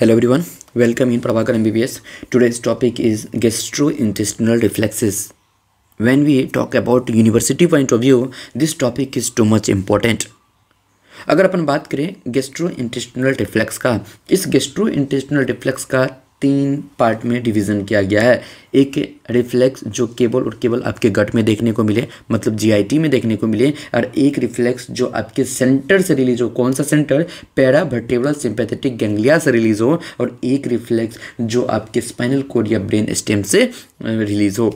hello everyone welcome in Prabhakar M B B S today's topic is gastro intestinal reflexes when we talk about university point of view this topic is too much important अगर अपन बात करें gastro intestinal reflex का इस gastro intestinal reflex का तीन part में division किया गया है एक रिफ्लेक्स जो केवल और केवल आपके गट में देखने को मिले मतलब जीआईटी में देखने को मिले और एक रिफ्लेक्स जो आपके सेंटर से रिलीज हो कौन सा center paravertebral sympathetic ganglia से रिलीज हो और एक रिफ्लेक्स जो आपके स्पाइनल कोड या ब्रेन स्टेम से रिलीज हो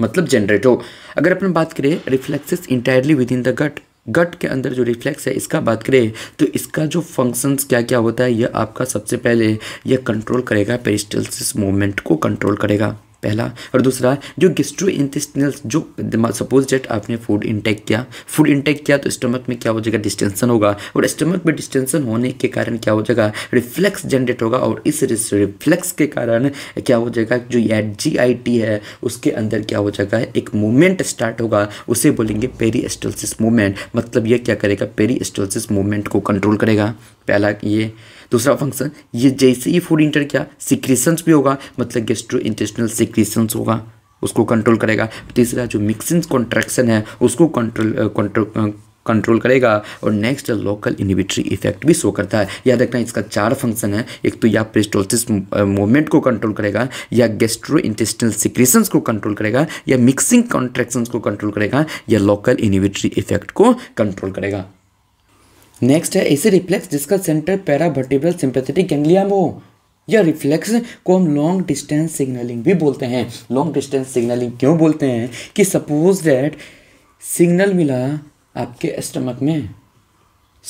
मतलब जनरेट हो अगर अपन बात करें reflexes entirely within the gut gut के अंदर जो रिफ्लेक्स है इसका बात करें तो इसका जो फंक्शंस क्या क्या होता है यह आपका सबसे पहले यह कंट्रोल करेगा पेरिस्टल्सिस मूवमेंट को कंट्रोल करेगा पहला और दूसरा जो गेस्ट्रो इंटेस्टिनल जो सपोज डेट आपने फूड इंटेक किया फूड इंटेक किया तो स्टमक में क्या हो जाएगा डिस्टेंसन होगा और स्टमक में डिस्टेंसन होने के कारण क्या हो जाएगा रिफ्लेक्स जनरेट होगा और इस रिफ्लेक्स के कारण क्या हो जाएगा जो जी आई टी है उसके अंदर क्या हो जाएगा एक मूवमेंट स्टार्ट होगा उसे बोलेंगे पेरीस्टोलसिस मूवमेंट मतलब यह क्या करेगा पेरीस्टोलसिस मूवमेंट को कंट्रोल करेगा पहला ये दूसरा फंक्शन ये जैसे ही फूड इंटर किया सिक्रीशंस भी होगा मतलब गेस्ट्रो इंटेस्टनल सिक्रीशंस होगा उसको कंट्रोल करेगा तीसरा जो मिक्सिंग कॉन्ट्रैक्शन है उसको कंट्रोल कंट्रोल कंट्रोल करेगा और नेक्स्ट लोकल इनिबिटरी इफेक्ट भी शो करता है याद रखना इसका चार फंक्शन है एक तो या पेस्टोसिस मोमेंट को कंट्रोल करेगा या गेस्ट्रो इंटेस्टनल सिक्रेशंस को कंट्रोल करेगा या मिक्सिंग कॉन्ट्रैक्शंस को कंट्रोल करेगा या लोकल इनिबिटरी इफेक्ट को कंट्रोल करेगा नेक्स्ट है ऐसे रिफ्लेक्स जिसका सेंटर सिंपेथेटिक सिंपैथेटिक में हो यह रिफ्लेक्स को हम लॉन्ग डिस्टेंस सिग्नलिंग भी बोलते हैं लॉन्ग डिस्टेंस सिग्नलिंग क्यों बोलते हैं कि सपोज दैट सिग्नल मिला आपके स्टमक में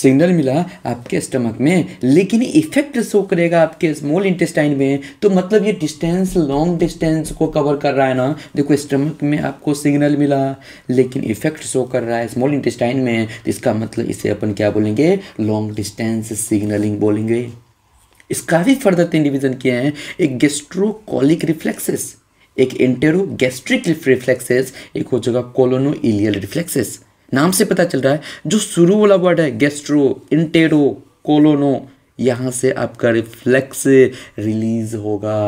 सिग्नल मिला आपके स्टमक में लेकिन इफेक्ट शो करेगा आपके स्मॉल इंटेस्टाइन में तो मतलब ये डिस्टेंस लॉन्ग डिस्टेंस को कवर कर रहा है ना देखो स्टमक में आपको सिग्नल मिला लेकिन इफेक्ट शो कर रहा है स्मॉल इंटेस्टाइन में तो इसका मतलब इसे अपन क्या बोलेंगे लॉन्ग डिस्टेंस सिग्नलिंग बोलेंगे इसका भी फर्दर तीन डिविजन किए हैं एक गेस्ट्रोकॉलिक रिफ्लेक्सेस एक इंटेरो गैस्ट्रिक रिफ्लेक्सेस एक हो जाएगा कोलोनो इलियल रिफ्लेक्सेस नाम से पता चल रहा है जो शुरू वाला वर्ड है गेस्ट्रो इंटेरो कोलोनो यहाँ से आपका रिफ्लेक्स रिलीज होगा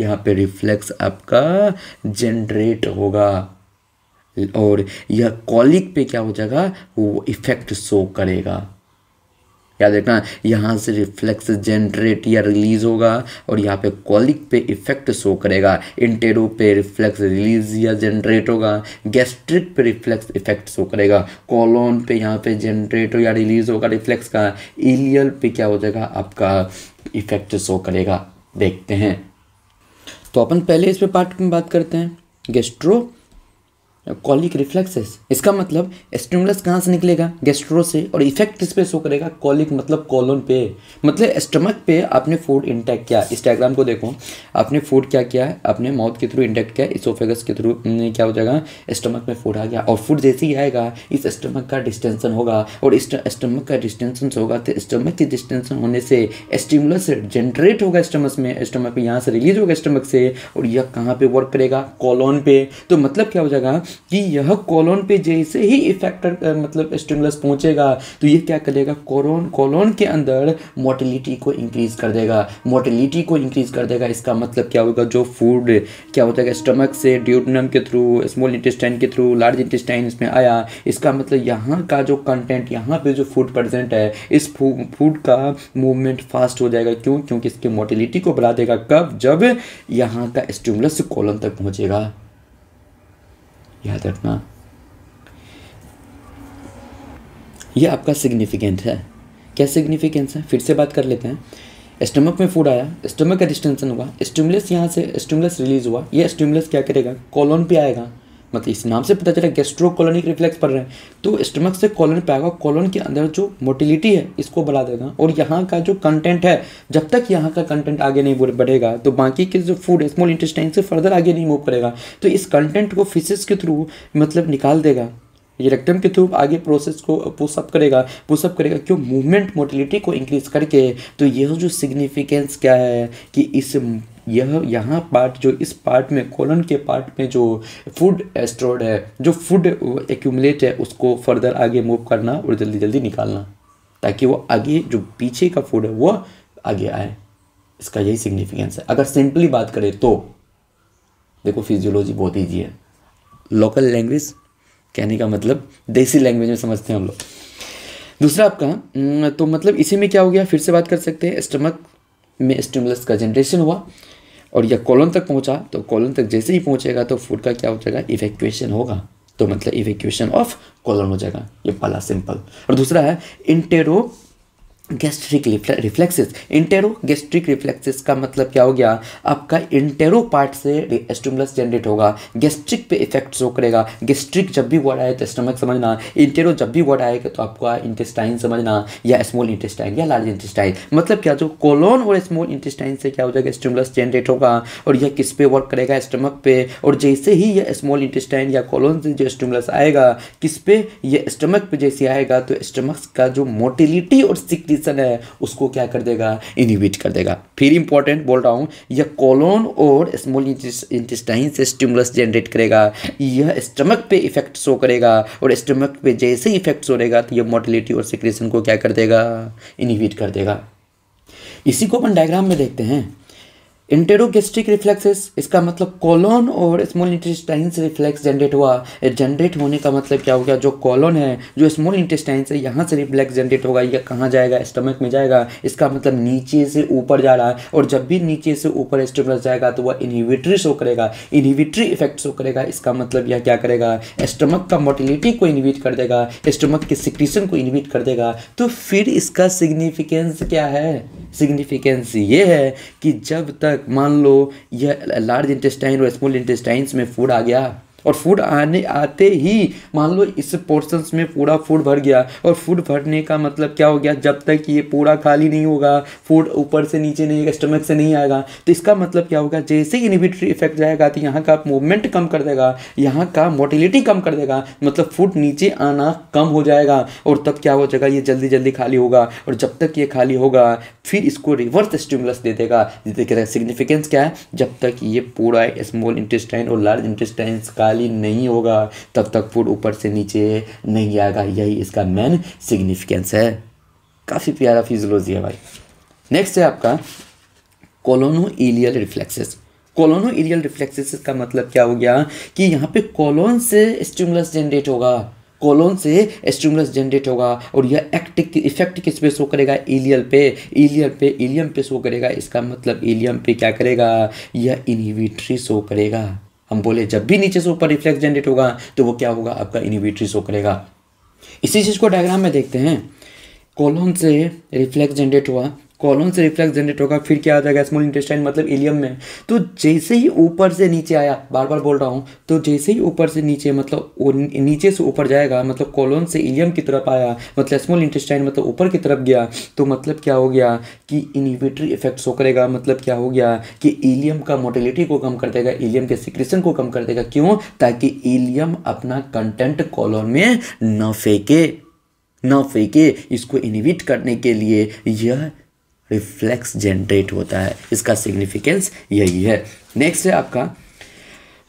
यहाँ पे रिफ्लेक्स आपका जनरेट होगा और यह कॉलिक पे क्या हो जाएगा वो इफेक्ट शो करेगा याद रखना यहाँ से रिफ्लेक्स जनरेट या रिलीज होगा और यहाँ पे कॉलिक पे इफेक्ट शो करेगा इंटेरो पे रिफ्लेक्स रिलीज या जनरेट होगा गैस्ट्रिक पे रिफ्लेक्स इफेक्ट शो करेगा कॉलोन पे यहाँ पे जनरेट या रिलीज होगा रिफ्लेक्स का इलियल पे क्या हो जाएगा आपका इफेक्ट शो करेगा देखते हैं तो अपन पहले इस पे पार्ट में बात करते हैं गेस्ट्रो कॉलिक रिफ्लेक्सेस इसका मतलब स्टिमुलस कहाँ से निकलेगा गेस्ट्रो से और इफेक्ट किस पे शो करेगा कॉलिक मतलब कॉलोन पे मतलब स्टमक पे आपने फूड इंटेक्ट किया इस डायग्राम को देखो आपने फूड क्या किया है आपने माउथ के थ्रू इंटेक्ट किया इसोफेगस के थ्रू हम्म, क्या हो जाएगा स्टमक में फूड आ गया और फूड जैसे ही आएगा इस स्टमक का डिस्टेंसन होगा और इस स्टमक का डिस्टेंसन होगा तो स्टमक के डिस्टेंसन होने से स्टिमुलस जनरेट होगा स्टमक में स्टमक यहाँ से रिलीज होगा स्टमक से और यह कहाँ पर वर्क करेगा कॉलोन पे तो मतलब क्या हो जाएगा कि यह कॉलोन पे जैसे ही इफेक्टर मतलब स्टिमुलस पहुंचेगा तो यह क्या करेगा कॉलोन कॉलोन के अंदर मोटिलिटी को इंक्रीज कर देगा मोटिलिटी को इंक्रीज कर देगा इसका मतलब क्या होगा जो फूड क्या होता है स्टमक से ड्यूटनम के थ्रू स्मॉल इंटेस्टाइन के थ्रू लार्ज इंटेस्टाइन इसमें आया इसका मतलब यहाँ का जो कंटेंट यहाँ पे जो फूड प्रजेंट है इस फूड का मूवमेंट फास्ट हो जाएगा क्यों क्योंकि इसकी मोटिलिटी को बढ़ा देगा कब जब यहाँ का स्टिमुलस कॉलोन तक पहुँचेगा याद रखना ये आपका सिग्निफिकेंट है क्या सिग्निफिकेंस है फिर से बात कर लेते हैं स्टमक में फूड आया स्टमक का डिस्टेंशन हुआ स्टिमुलस यहाँ से स्टिमुलस रिलीज हुआ ये स्टिमुलस क्या करेगा कॉलोन पे आएगा मतलब इस नाम से पता चला गेस्ट्रो कॉलोनिक रिफ्लेक्स पड़ रहे हैं तो स्टमक से कॉलन पे आएगा कॉलन के अंदर जो मोटिलिटी है इसको बढ़ा देगा और यहाँ का जो कंटेंट है जब तक यहाँ का कंटेंट आगे नहीं बढ़ेगा तो बाकी के जो फूड स्मॉल इंटेस्टाइन से फर्दर आगे नहीं मूव करेगा तो इस कंटेंट को फिशेज के थ्रू मतलब निकाल देगा ये रेक्टम के थ्रू आगे प्रोसेस को पुशअप करेगा पुशअप करेगा क्यों मूवमेंट मोटिलिटी को इंक्रीज करके तो यह जो सिग्निफिकेंस क्या है कि इस यह यहाँ पार्ट जो इस पार्ट में कॉलन के पार्ट में जो फूड एस्ट्रोड है जो फूड एक्यूमुलेट है उसको फर्दर आगे मूव करना और जल्दी जल्दी निकालना ताकि वो आगे जो पीछे का फूड है वो आगे आए इसका यही सिग्निफिकेंस है अगर सिंपली बात करें तो देखो फिजियोलॉजी बहुत ईजी है लोकल लैंग्वेज कहने का मतलब देसी लैंग्वेज में समझते हैं हम लोग दूसरा आपका हम्म, तो मतलब इसी में क्या हो गया फिर से बात कर सकते हैं स्टमक में स्टिमुलस का जनरेशन हुआ और यह कॉलोन तक पहुंचा तो कॉलोन तक जैसे ही पहुंचेगा तो फूड का क्या हो जाएगा इवेक्यूएशन होगा तो मतलब इवेक्यूएशन ऑफ कॉलोन हो जाएगा ये पहला सिंपल और दूसरा है entero gastric reflexes gastric reflexes का मतलब क्या हो गया आपका इंटेरो पार्ट से स्टूमुलस जनरेट होगा गैस्ट्रिक पे इफेक्ट शो करेगा गैस्ट्रिक जब भी वर्ड आए तो स्टमक समझना इंटेरो जब भी वर्ड आएगा तो आपका इंटेस्टाइन समझना या स्मॉल इंटेस्टाइन या लार्ज इंटेस्टाइन मतलब क्या जो कोलोन और स्मॉल इंटेस्टाइन से क्या हो जाएगा स्टूमुलस जनरेट होगा और यह किस पे वर्क करेगा स्टमक पे और जैसे ही यह स्मॉल इंटेस्टाइन या कोलोन से जो स्टूमुलस आएगा किस पे यह स्टमक पे जैसे आएगा तो स्टमक का जो मोटिलिटी और सिकनेस कंडीशन है उसको क्या कर देगा इनिविट कर देगा फिर इंपॉर्टेंट बोल रहा हूँ यह कॉलोन और स्मॉल इंटेस्टाइन से स्टिमुलस जनरेट करेगा यह स्टमक पे इफेक्ट शो करेगा और स्टमक पे जैसे इफेक्ट शो रहेगा तो यह मोटिलिटी और सिक्रेशन को क्या कर देगा इनिविट कर देगा इसी को अपन डायग्राम में देखते हैं इंटेरोगेस्टिक रिफ्लेक्सेस इसका मतलब कॉलोन और स्मॉल इंटेस्टाइन से रिफ्लेक्स जनरेट हुआ जनरेट होने का मतलब क्या हो गया जो कॉलोन है जो स्मॉल इंटेस्टाइन से यहाँ से रिफ्लेक्स जनरेट होगा या कहाँ जाएगा स्टमक में जाएगा इसका मतलब नीचे से ऊपर जा रहा है और जब भी नीचे से ऊपर स्टमक जाएगा तो वह इन्हीविट्री शो करेगा इनहिबिटरी इफेक्ट शो करेगा इसका मतलब यह क्या करेगा स्टमक का मोटिलिटी को इन्विट कर देगा स्टमक के सिक्रीशन को इन्विट कर देगा तो फिर इसका सिग्निफिकेंस क्या है सिग्निफिकेंस ये है कि जब तक मान लो यह लार्ज इंटेस्टाइन और स्मॉल इंटेस्टाइंस में फूड आ गया और फूड आने आते ही मान लो इस पोर्शंस में पूरा फूड भर गया और फूड भरने का मतलब क्या हो गया जब तक ये पूरा खाली नहीं होगा फूड ऊपर से नीचे नहीं स्टमक से नहीं आएगा तो इसका मतलब क्या होगा जैसे ही इनिबिटरी इफेक्ट जाएगा तो यहाँ का मूवमेंट कम कर देगा यहाँ का मोटिलिटी कम कर देगा मतलब फूड नीचे आना कम हो जाएगा और तब क्या हो जाएगा ये जल्दी जल्दी खाली होगा और जब तक ये खाली होगा फिर इसको रिवर्स स्टिमुलस दे देगा सिग्निफिकेंस क्या है जब तक ये पूरा स्मॉल इंटेस्टाइन और लार्ज इंटेस्टाइन का खाली नहीं होगा तब तक फूड ऊपर से नीचे नहीं आएगा यही इसका मेन सिग्निफिकेंस है काफ़ी प्यारा फिजियोलॉजी है भाई नेक्स्ट है आपका colono ileal reflexes colono ileal reflexes का मतलब क्या हो गया कि यहाँ पे कोलोन से स्टिमुलस जनरेट होगा कोलोन से स्टिमुलस जनरेट होगा और यह एक्टिक इफेक्ट किस पे शो करेगा एलियल पे एलियल पे एलियम पे शो करेगा इसका मतलब एलियम पे क्या करेगा यह इनहिबिटरी शो करेगा हम बोले जब भी नीचे से ऊपर रिफ्लेक्स जनरेट होगा तो वो क्या होगा आपका इनिवेटरी शो करेगा इसी चीज़ को डायग्राम में देखते हैं कॉलोन से रिफ्लेक्स जनरेट हुआ कॉलोन से रिफ्लेक्स जनरेट होगा फिर क्या आ जाएगा स्मॉल इंटेस्टाइन मतलब इलियम में तो जैसे ही ऊपर से नीचे आया बार बार बोल रहा हूँ तो जैसे ही ऊपर से नीचे मतलब नीचे से ऊपर जाएगा मतलब कॉलोन से इलियम की तरफ आया मतलब स्मॉल इंटेस्टाइन मतलब ऊपर की तरफ गया तो मतलब क्या हो गया कि इनिवेटरी इफेक्ट शो करेगा मतलब क्या हो गया कि इलियम का मोटिलिटी को कम कर देगा इलियम के सिक्रेशन को कम कर देगा क्यों ताकि इलियम अपना कंटेंट कॉलोन में न फेंके न फेंके इसको इनिविट करने के लिए यह रिफ्लेक्स जनरेट होता है इसका सिग्निफिकेंस यही है नेक्स्ट है आपका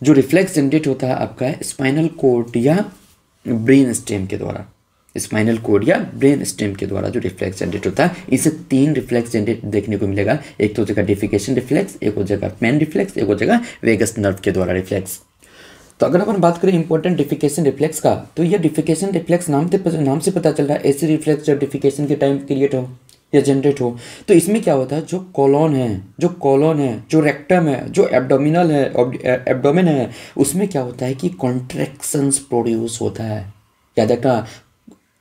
जो रिफ्लेक्स जनरेट होता है आपका स्पाइनल कोड या ब्रेन स्टेम के द्वारा स्पाइनल कोड या ब्रेन स्टेम के द्वारा जो रिफ्लेक्स जनरेट होता है इसे तीन रिफ्लेक्स जनरेट देखने को मिलेगा एक तो जगह डिफिकेशन रिफ्लेक्स एक हो जगह पेन रिफ्लेक्स एक हो जगह वेगस नर्व के द्वारा रिफ्लेक्स तो अगर अपन बात करें इंपॉर्टेंट डिफिकेशन रिफ्लेक्स का तो यह डिफिकेशन रिफ्लेक्स नाम से नाम से पता चल रहा है ऐसे रिफ्लेक्स जब डिफिकेशन के टाइम क्रिएट हो या जनरेट हो तो इसमें क्या होता है जो कॉलोन है जो कॉलोन है जो रेक्टम है जो एबडोमिनल है एबडोमिन है उसमें क्या होता है कि कॉन्ट्रैक्शंस प्रोड्यूस होता है याद रखना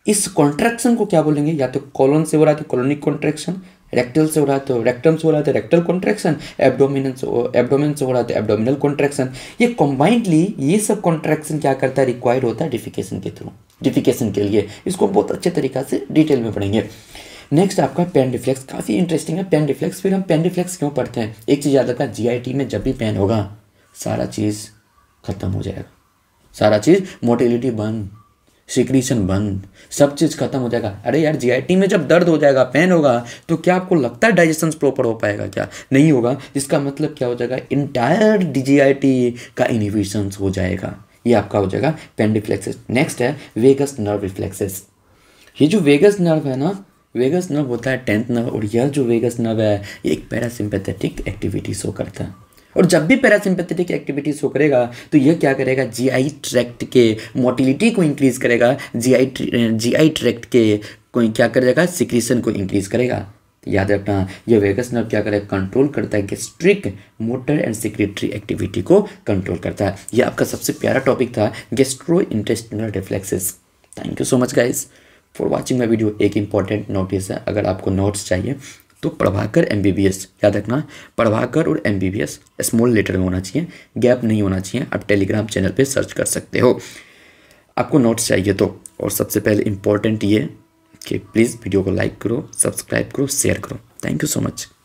इस कॉन्ट्रैक्शन को क्या बोलेंगे या तो कॉलोन से हो रहा है तो कॉलोनिक कॉन्ट्रैक्शन रेक्टल से हो रहा है तो रेक्टम से हो रहा है तो रेक्टल कॉन्ट्रैक्शन एब्डोमिन से से हो रहा है तो एबडोमिनल कॉन्ट्रैक्शन ये कंबाइंडली ये सब कॉन्ट्रैक्शन क्या करता है रिक्वायर्ड होता है डिफिकेशन के थ्रू डिफिकेशन के लिए इसको बहुत अच्छे तरीका से डिटेल में पढ़ेंगे नेक्स्ट आपका पेन रिफ्लेक्स काफ़ी इंटरेस्टिंग है पेन रिफ्लेक्स फिर हम पेन रिफ्लेक्स क्यों पढ़ते हैं एक चीज़ याद रखना जी में जब भी पेन होगा सारा चीज़ खत्म हो जाएगा सारा चीज़ मोटिलिटी बंद सिक्रीशन बंद सब चीज़ खत्म हो जाएगा अरे यार जीआईटी में जब दर्द हो जाएगा पेन होगा तो क्या आपको लगता है डाइजेशन प्रॉपर हो पाएगा क्या नहीं होगा जिसका मतलब क्या हो जाएगा इंटायर टी का इनिविशन हो जाएगा ये आपका हो जाएगा पेन रिफ्लेक्सेस नेक्स्ट है वेगस नर्व रिफ्लेक्सेस ये जो वेगस नर्व है ना वेगस नर्व होता है टेंथ नर्व और यह जो वेगस नर्व है ये एक पैरासिम्पैथेटिक एक्टिविटी शो करता है और जब भी पैरासिम्पैथेटिक एक्टिविटी शो करेगा तो यह क्या करेगा जीआई ट्रैक्ट के मोटिलिटी को इंक्रीज करेगा जीआई जीआई ट्रैक्ट के को क्या करेगा सिक्रीशन को इंक्रीज करेगा याद रखना यह वेगस नर्व क्या करेगा कंट्रोल करता है gastric motor and secretory activity को कंट्रोल करता है यह आपका सबसे प्यारा टॉपिक था gastro intestinal reflexes thank you so much guys for watching my video एक इंपॉर्टेंट नोटिस है अगर आपको नोट्स चाहिए तो प्रभाकर एम याद रखना प्रभाकर और एम स्मॉल लेटर में होना चाहिए गैप नहीं होना चाहिए आप टेलीग्राम चैनल पर सर्च कर सकते हो आपको नोट्स चाहिए तो और सबसे पहले इम्पोर्टेंट ये कि प्लीज़ वीडियो को लाइक करो सब्सक्राइब करो शेयर करो थैंक यू सो मच